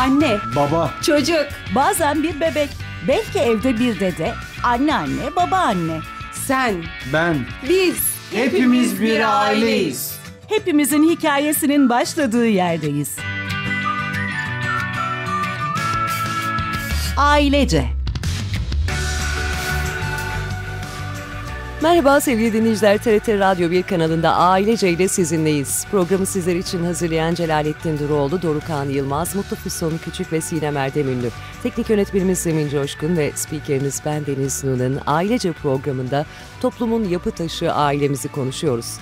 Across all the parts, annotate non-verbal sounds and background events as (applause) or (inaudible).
Anne. Baba. Çocuk. Bazen bir bebek. Belki evde bir dede. anne anne, baba anne. Sen. Ben. Biz. Hepimiz, Hepimiz bir aileyiz. Hepimizin hikayesinin başladığı yerdeyiz. Ailece. Merhaba sevgili dinleyiciler. TRT Radyo 1 kanalında ailece ile sizinleyiz. Programı sizler için hazırlayan Celalettin Duruoğlu, Dorukan Yılmaz, Mutlu Füsun Küçük ve Sinem Erdem Ünlü. Teknik yönetmenimiz Semin Coşkun ve spikerimiz ben Deniz Nu'nun ailece programında toplumun yapı taşı ailemizi konuşuyoruz.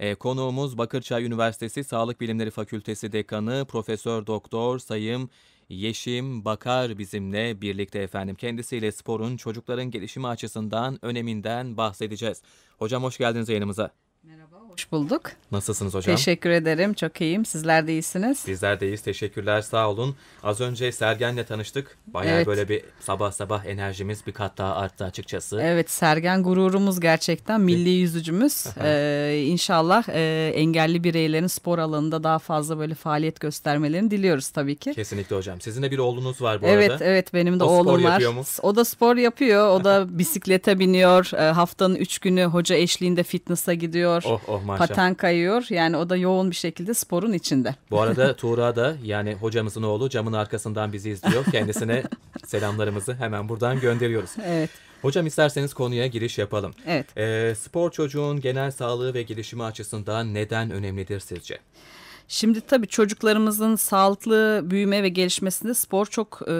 E, konuğumuz Bakırçay Üniversitesi Sağlık Bilimleri Fakültesi Dekanı Profesör Doktor Sayım Yeşim Bakar bizimle birlikte efendim. Kendisiyle sporun çocukların gelişimi açısından öneminden bahsedeceğiz. Hocam hoş geldiniz yayınımıza. Merhaba, hoş bulduk. Nasılsınız hocam? Teşekkür ederim, çok iyiyim. Sizler de iyisiniz. Bizler de iyiyiz, teşekkürler, sağ olun. Az önce Sergen'le tanıştık. Bayağı evet. böyle bir sabah sabah enerjimiz bir kat daha arttı açıkçası. Evet, Sergen gururumuz gerçekten, milli yüzücümüz. ee, inşallah e, engelli bireylerin spor alanında daha fazla böyle faaliyet göstermelerini diliyoruz tabii ki. Kesinlikle hocam. Sizin de bir oğlunuz var bu evet, arada. Evet, evet, benim de o oğlum var. O da spor yapıyor, o da (laughs) bisiklete biniyor. Ee, haftanın üç günü hoca eşliğinde fitness'a gidiyor kayıyor, oh, oh, maşallah. paten kayıyor. Yani o da yoğun bir şekilde sporun içinde. Bu arada (laughs) Tuğra da yani hocamızın oğlu camın arkasından bizi izliyor. Kendisine (laughs) selamlarımızı hemen buradan gönderiyoruz. Evet. Hocam isterseniz konuya giriş yapalım. Evet. E, spor çocuğun genel sağlığı ve gelişimi açısından neden önemlidir sizce? Şimdi tabii çocuklarımızın sağlıklı büyüme ve gelişmesinde spor çok e,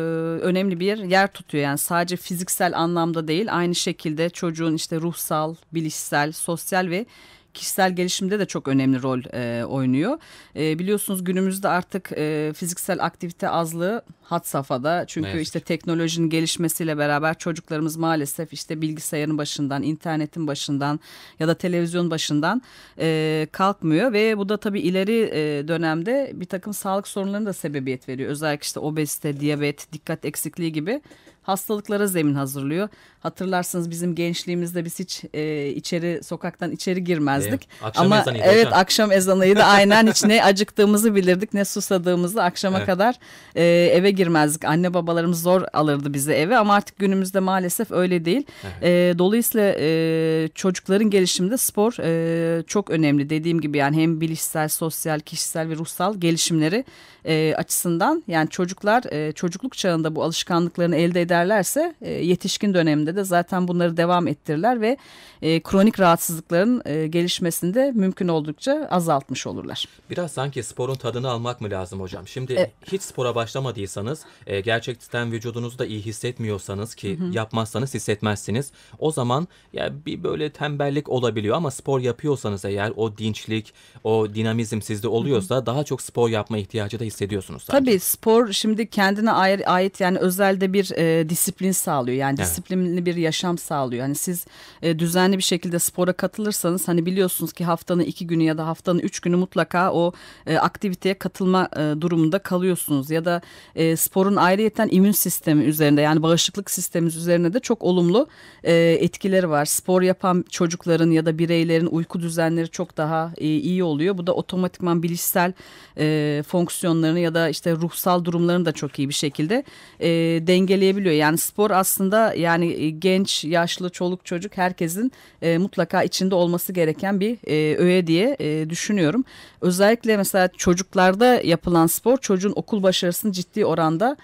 önemli bir yer tutuyor. Yani sadece fiziksel anlamda değil aynı şekilde çocuğun işte ruhsal, bilişsel, sosyal ve kişisel gelişimde de çok önemli rol e, oynuyor. E, biliyorsunuz günümüzde artık e, fiziksel aktivite azlığı hat safhada. Çünkü evet. işte teknolojinin gelişmesiyle beraber çocuklarımız maalesef işte bilgisayarın başından, internetin başından ya da televizyon başından e, kalkmıyor ve bu da tabii ileri e, dönemde bir takım sağlık sorunlarına da sebebiyet veriyor. Özellikle işte obezite, diyabet, dikkat eksikliği gibi hastalıklara zemin hazırlıyor. Hatırlarsınız bizim gençliğimizde biz hiç e, içeri sokaktan içeri girmezdik. E, akşam Ama ezanıydı evet hocam. akşam ezanıydı (laughs) aynen hiç ne acıktığımızı bilirdik ne susadığımızı akşama evet. kadar e, eve girmezdik. Anne babalarımız zor alırdı bizi eve ama artık günümüzde maalesef öyle değil. Evet. E, dolayısıyla e, çocukların gelişiminde spor e, çok önemli dediğim gibi yani hem bilişsel, sosyal, kişisel ve ruhsal gelişimleri e, açısından yani çocuklar e, çocukluk çağında bu alışkanlıklarını elde ederlerse e, yetişkin döneminde de zaten bunları devam ettirirler ve e, kronik rahatsızlıkların e, gelişmesinde mümkün oldukça azaltmış olurlar. Biraz sanki sporun tadını almak mı lazım hocam? Şimdi e, hiç spora başlamadıysanız e, gerçekten vücudunuzda iyi hissetmiyorsanız ki hı. yapmazsanız hissetmezsiniz. O zaman ya bir böyle tembellik olabiliyor ama spor yapıyorsanız eğer o dinçlik, o dinamizm sizde oluyorsa hı hı. daha çok spor yapma ihtiyacı da hissediyorsunuz. Sadece. Tabii spor şimdi kendine ayrı ait yani özelde bir e, disiplin sağlıyor. Yani evet. disiplinli bir yaşam sağlıyor. Hani siz e, düzenli bir şekilde spora katılırsanız hani biliyorsunuz ki haftanın iki günü ya da haftanın üç günü mutlaka o e, aktiviteye katılma e, durumunda kalıyorsunuz. Ya da e, sporun ayrıyeten immün sistemi üzerinde yani bağışıklık sistemimiz üzerine de çok olumlu e, etkileri var. Spor yapan çocukların ya da bireylerin uyku düzenleri çok daha e, iyi oluyor. Bu da otomatikman bilişsel e, fonksiyon hormonlarını ya da işte ruhsal durumlarını da çok iyi bir şekilde e, dengeleyebiliyor. Yani spor aslında yani e, genç, yaşlı, çoluk, çocuk herkesin e, mutlaka içinde olması gereken bir e, öğe diye e, düşünüyorum. Özellikle mesela çocuklarda yapılan spor çocuğun okul başarısını ciddi oranda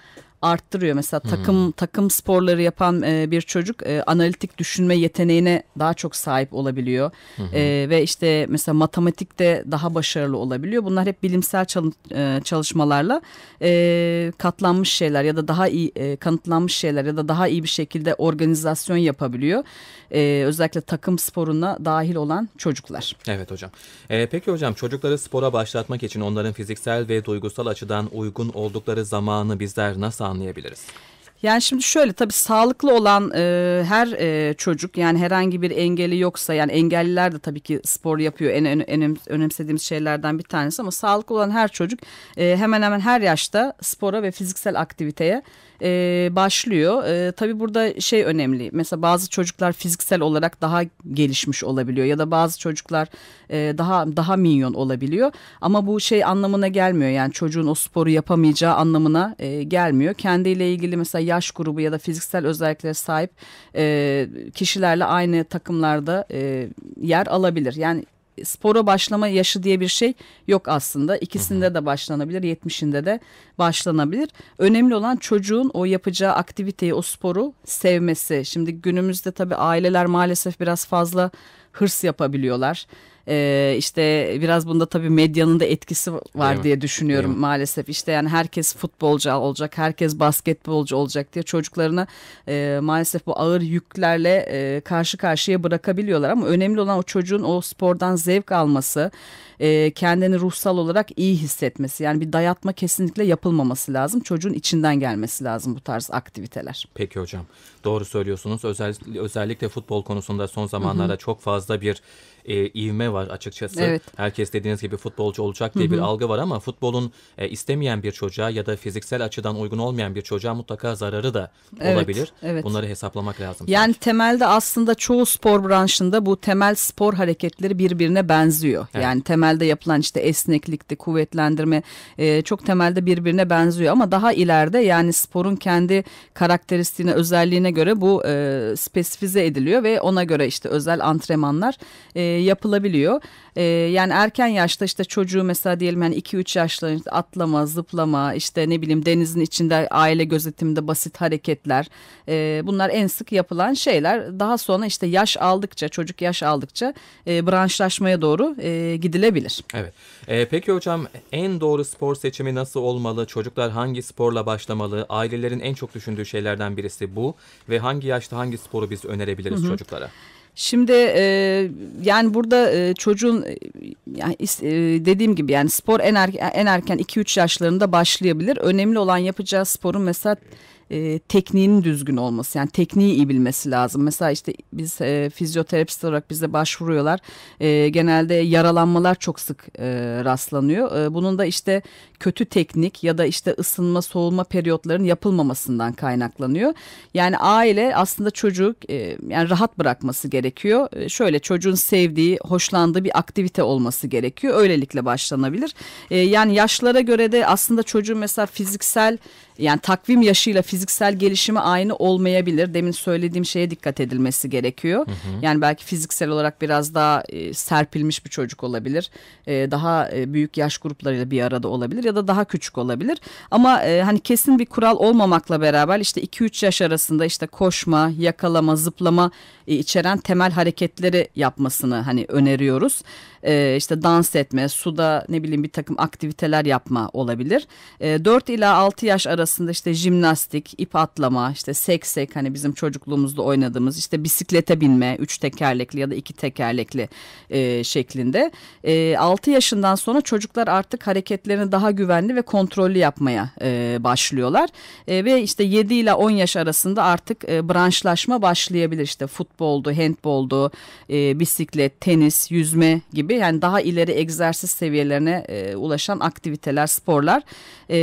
arttırıyor. Mesela hmm. takım takım sporları yapan e, bir çocuk e, analitik düşünme yeteneğine daha çok sahip olabiliyor. Hmm. E, ve işte mesela matematikte daha başarılı olabiliyor. Bunlar hep bilimsel çalı, e, çalışmalarla e, katlanmış şeyler ya da daha iyi e, kanıtlanmış şeyler ya da daha iyi bir şekilde organizasyon yapabiliyor. E, özellikle takım sporuna dahil olan çocuklar. Evet hocam. E, peki hocam çocukları spora başlatmak için onların fiziksel ve duygusal açıdan uygun oldukları zamanı bizler nasıl anlayabiliriz? Yani şimdi şöyle tabii sağlıklı olan e, her e, çocuk yani herhangi bir engeli yoksa yani engelliler de tabii ki spor yapıyor en, en, en önemsediğimiz şeylerden bir tanesi ama sağlıklı olan her çocuk e, hemen hemen her yaşta spora ve fiziksel aktiviteye e, başlıyor. E, tabii burada şey önemli. Mesela bazı çocuklar fiziksel olarak daha gelişmiş olabiliyor ya da bazı çocuklar e, daha daha minyon olabiliyor. Ama bu şey anlamına gelmiyor. Yani çocuğun o sporu yapamayacağı anlamına e, gelmiyor. Kendiyle ilgili mesela yaş grubu ya da fiziksel özelliklere sahip e, kişilerle aynı takımlarda e, yer alabilir. Yani spora başlama yaşı diye bir şey yok aslında. İkisinde de başlanabilir, 70'inde de başlanabilir. Önemli olan çocuğun o yapacağı aktiviteyi, o sporu sevmesi. Şimdi günümüzde tabii aileler maalesef biraz fazla hırs yapabiliyorlar. Ee, işte biraz bunda tabii medyanın da etkisi var diye düşünüyorum maalesef. İşte yani herkes futbolcu olacak, herkes basketbolcu olacak diye çocuklarını e, maalesef bu ağır yüklerle e, karşı karşıya bırakabiliyorlar. Ama önemli olan o çocuğun o spordan zevk alması, e, kendini ruhsal olarak iyi hissetmesi. Yani bir dayatma kesinlikle yapılmaması lazım. Çocuğun içinden gelmesi lazım bu tarz aktiviteler. Peki hocam. Doğru söylüyorsunuz. özellikle özellikle futbol konusunda son zamanlarda hı hı. çok fazla bir e, ivme var var açıkçası. Evet. Herkes dediğiniz gibi futbolcu olacak diye Hı -hı. bir algı var ama futbolun e, istemeyen bir çocuğa ya da fiziksel açıdan uygun olmayan bir çocuğa mutlaka zararı da evet, olabilir. Evet. Bunları hesaplamak lazım. Yani sanki. temelde aslında çoğu spor branşında bu temel spor hareketleri birbirine benziyor. Evet. Yani temelde yapılan işte esneklikti, kuvvetlendirme e, çok temelde birbirine benziyor ama daha ileride yani sporun kendi karakteristiğine, özelliğine göre bu e, spesifize ediliyor ve ona göre işte özel antrenmanlar e, yapılabiliyor oluyor. E, ee, yani erken yaşta işte çocuğu mesela diyelim yani 2-3 yaşlarında atlama, zıplama, işte ne bileyim denizin içinde aile gözetiminde basit hareketler. E, bunlar en sık yapılan şeyler. Daha sonra işte yaş aldıkça, çocuk yaş aldıkça e, branşlaşmaya doğru e, gidilebilir. Evet. E, peki hocam en doğru spor seçimi nasıl olmalı? Çocuklar hangi sporla başlamalı? Ailelerin en çok düşündüğü şeylerden birisi bu ve hangi yaşta hangi sporu biz önerebiliriz Hı -hı. çocuklara? Şimdi e, yani burada e, çocuğun e, yani, e, dediğim gibi yani spor en, er, en erken 2-3 yaşlarında başlayabilir. Önemli olan yapacağı sporun mesela e, tekniğinin düzgün olması yani tekniği iyi bilmesi lazım. Mesela işte biz e, fizyoterapist olarak bize başvuruyorlar. E, genelde yaralanmalar çok sık e, rastlanıyor. E, bunun da işte kötü teknik ya da işte ısınma soğuma periyotlarının yapılmamasından kaynaklanıyor. Yani aile aslında çocuk e, yani rahat bırakması gerekiyor. E, şöyle çocuğun sevdiği, hoşlandığı bir aktivite olması gerekiyor. Öylelikle başlanabilir. E, yani yaşlara göre de aslında çocuğun mesela fiziksel yani takvim yaşıyla fiziksel gelişimi aynı olmayabilir. Demin söylediğim şeye dikkat edilmesi gerekiyor. Hı hı. Yani belki fiziksel olarak biraz daha e, serpilmiş bir çocuk olabilir. E, daha e, büyük yaş gruplarıyla bir arada olabilir ya da daha küçük olabilir. Ama e, hani kesin bir kural olmamakla beraber işte 2-3 yaş arasında işte koşma, yakalama, zıplama e, içeren temel hareketleri yapmasını hani öneriyoruz. E, işte dans etme, suda ne bileyim bir takım aktiviteler yapma olabilir. E, 4 ila 6 yaş arasında arasında işte jimnastik, ip atlama, işte seksek hani bizim çocukluğumuzda oynadığımız işte bisiklete binme, üç tekerlekli ya da iki tekerlekli e, şeklinde. E, 6 yaşından sonra çocuklar artık hareketlerini daha güvenli ve kontrollü yapmaya e, başlıyorlar. E, ve işte 7 ile 10 yaş arasında artık e, branşlaşma başlayabilir. İşte futboldu, handboldu, e, bisiklet, tenis, yüzme gibi yani daha ileri egzersiz seviyelerine e, ulaşan aktiviteler, sporlar e,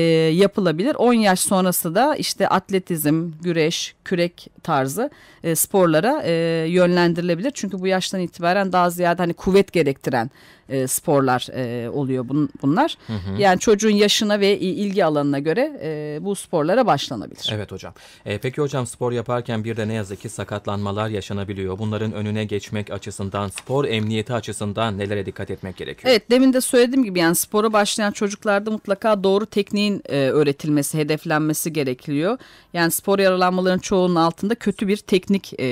yapılabilir. 10 yaş yaş sonrası da işte atletizm, güreş, kürek tarzı e, sporlara e, yönlendirilebilir. Çünkü bu yaştan itibaren daha ziyade hani kuvvet gerektiren e, sporlar e, oluyor bun, bunlar. Hı hı. Yani çocuğun yaşına ve ilgi alanına göre e, bu sporlara başlanabilir. Evet hocam. E, peki hocam spor yaparken bir de ne yazık ki sakatlanmalar yaşanabiliyor. Bunların önüne geçmek açısından, spor emniyeti açısından nelere dikkat etmek gerekiyor? Evet demin de söylediğim gibi yani spora başlayan çocuklarda mutlaka doğru tekniğin e, öğretilmesi, hedeflenmesi gerekiyor. Yani spor yaralanmaların çoğunun altında altında kötü bir teknik e,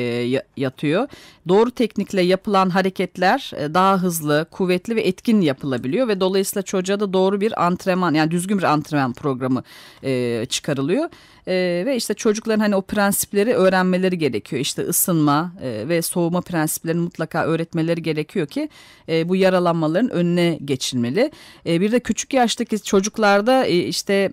yatıyor. Doğru teknikle yapılan hareketler e, daha hızlı, kuvvetli ve etkin yapılabiliyor ve dolayısıyla çocuğa da doğru bir antrenman yani düzgün bir antrenman programı e, çıkarılıyor. E, ve işte çocukların hani o prensipleri öğrenmeleri gerekiyor. İşte ısınma e, ve soğuma prensiplerini mutlaka öğretmeleri gerekiyor ki e, bu yaralanmaların önüne geçilmeli. E, bir de küçük yaştaki çocuklarda e, işte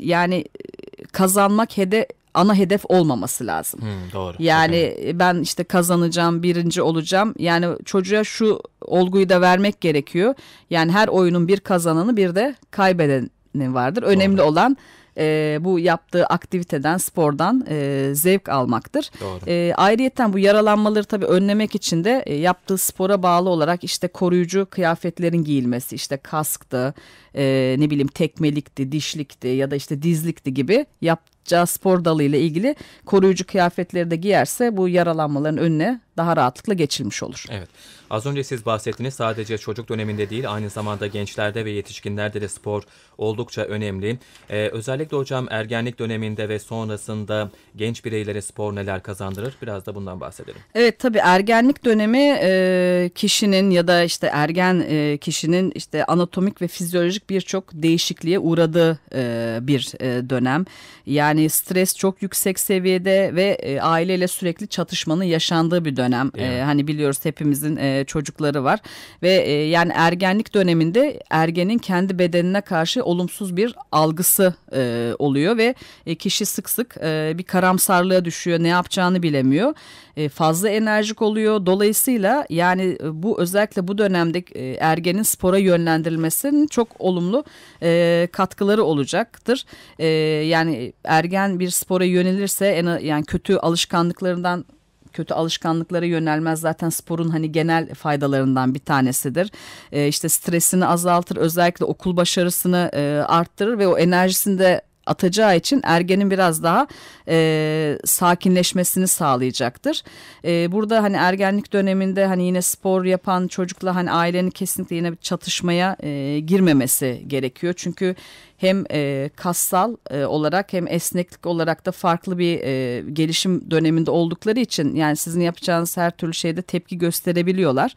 yani e, kazanmak hede, ana hedef olmaması lazım. Hmm, doğru. Yani okay. ben işte kazanacağım, birinci olacağım. Yani çocuğa şu olguyu da vermek gerekiyor. Yani her oyunun bir kazananı bir de kaybedeni vardır. Önemli doğru. olan e, bu yaptığı aktiviteden, spordan e, zevk almaktır. Doğru. E, ayrıyeten bu yaralanmaları tabii önlemek için de e, yaptığı spora bağlı olarak işte koruyucu kıyafetlerin giyilmesi, işte kasktı, e, ne bileyim tekmelikti, dişlikti ya da işte dizlikti gibi yapacağı spor dalıyla ilgili koruyucu kıyafetleri de giyerse bu yaralanmaların önüne daha rahatlıkla geçilmiş olur. Evet. Az önce siz bahsettiniz sadece çocuk döneminde değil aynı zamanda gençlerde ve yetişkinlerde de spor oldukça önemli. Ee, özellikle hocam ergenlik döneminde ve sonrasında genç bireylere spor neler kazandırır? Biraz da bundan bahsedelim. Evet tabii ergenlik dönemi e, kişinin ya da işte ergen e, kişinin işte anatomik ve fizyolojik psikolojik birçok değişikliğe uğradığı e, bir e, dönem. Yani stres çok yüksek seviyede ve e, aileyle sürekli çatışmanın yaşandığı bir dönem. E, evet. E, hani biliyoruz hepimizin e, çocukları var ve e, yani ergenlik döneminde ergenin kendi bedenine karşı olumsuz bir algısı e, oluyor ve e, kişi sık sık e, bir karamsarlığa düşüyor. Ne yapacağını bilemiyor. E, fazla enerjik oluyor. Dolayısıyla yani e, bu özellikle bu dönemde e, ergenin spora yönlendirilmesinin çok olumlu e, katkıları olacaktır. E, yani ergen bir spora yönelirse en, yani kötü alışkanlıklarından kötü alışkanlıklara yönelmez zaten sporun hani genel faydalarından bir tanesidir. E, ee, stresini azaltır özellikle okul başarısını e, arttırır ve o enerjisini de atacağı için ergenin biraz daha e, sakinleşmesini sağlayacaktır. E, burada hani ergenlik döneminde hani yine spor yapan çocukla hani ailenin kesinlikle yine bir çatışmaya e, girmemesi gerekiyor. Çünkü hem e, kassal e, olarak hem esneklik olarak da farklı bir e, gelişim döneminde oldukları için yani sizin yapacağınız her türlü şeyde tepki gösterebiliyorlar.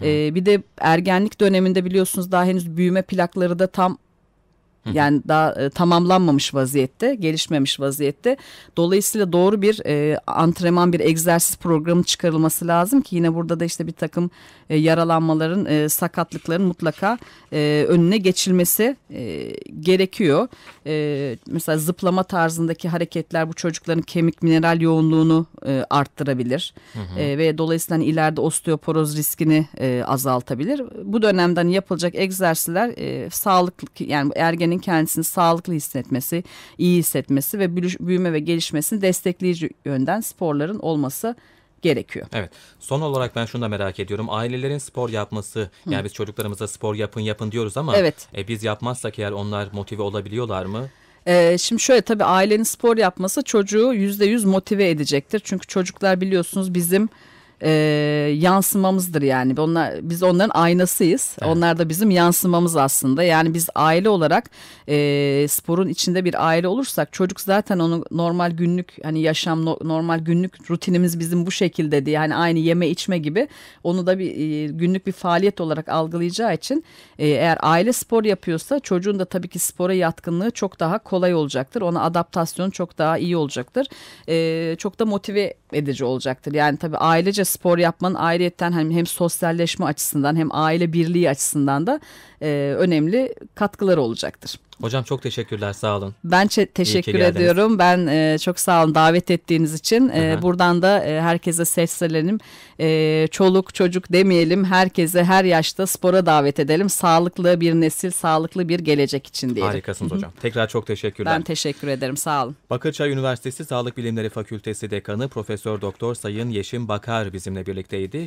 Hı hı. E, bir de ergenlik döneminde biliyorsunuz daha henüz büyüme plakları da tam yani daha e, tamamlanmamış vaziyette, gelişmemiş vaziyette. Dolayısıyla doğru bir e, antrenman, bir egzersiz programı çıkarılması lazım ki yine burada da işte bir takım e, yaralanmaların, e, sakatlıkların mutlaka e, önüne geçilmesi e, gerekiyor. E, mesela zıplama tarzındaki hareketler bu çocukların kemik mineral yoğunluğunu e, arttırabilir. Hı hı. E, ve dolayısıyla hani ileride osteoporoz riskini e, azaltabilir. Bu dönemden hani yapılacak egzersizler e, sağlıklı yani ergenin kendisini sağlıklı hissetmesi, iyi hissetmesi ve büyüme ve gelişmesini destekleyici yönden sporların olması gerekiyor. Evet. Son olarak ben şunu da merak ediyorum. Ailelerin spor yapması Hı. yani biz çocuklarımıza spor yapın yapın diyoruz ama evet. e, biz yapmazsak eğer onlar motive olabiliyorlar mı? Ee, şimdi şöyle tabii ailenin spor yapması çocuğu yüzde yüz motive edecektir. Çünkü çocuklar biliyorsunuz bizim e, yansımamızdır yani. Onlar biz onların aynasıyız. Evet. Onlar da bizim yansımamız aslında. Yani biz aile olarak e, sporun içinde bir aile olursak çocuk zaten onu normal günlük hani yaşam no, normal günlük rutinimiz bizim bu şekilde diye yani aynı yeme içme gibi onu da bir e, günlük bir faaliyet olarak algılayacağı için e, eğer aile spor yapıyorsa çocuğun da tabii ki spora yatkınlığı çok daha kolay olacaktır. Ona adaptasyon çok daha iyi olacaktır. E, çok da motive edici olacaktır. Yani tabii ailece spor yapmanın ayrıyetten hem, hani hem sosyalleşme açısından hem aile birliği açısından da e, önemli katkıları olacaktır. Hocam çok teşekkürler sağ olun. Ben teşekkür ediyorum. Ben e, çok sağ olun davet ettiğiniz için. E, buradan da e, herkese seslenelim. E, çoluk çocuk demeyelim. Herkese her yaşta spora davet edelim. Sağlıklı bir nesil, sağlıklı bir gelecek için diyelim. Harikasınız Hı -hı. hocam. Tekrar çok teşekkürler. Ben teşekkür ederim sağ olun. Bakırçay Üniversitesi Sağlık Bilimleri Fakültesi Dekanı Profesör Doktor Sayın Yeşim Bakar bizimle birlikteydi.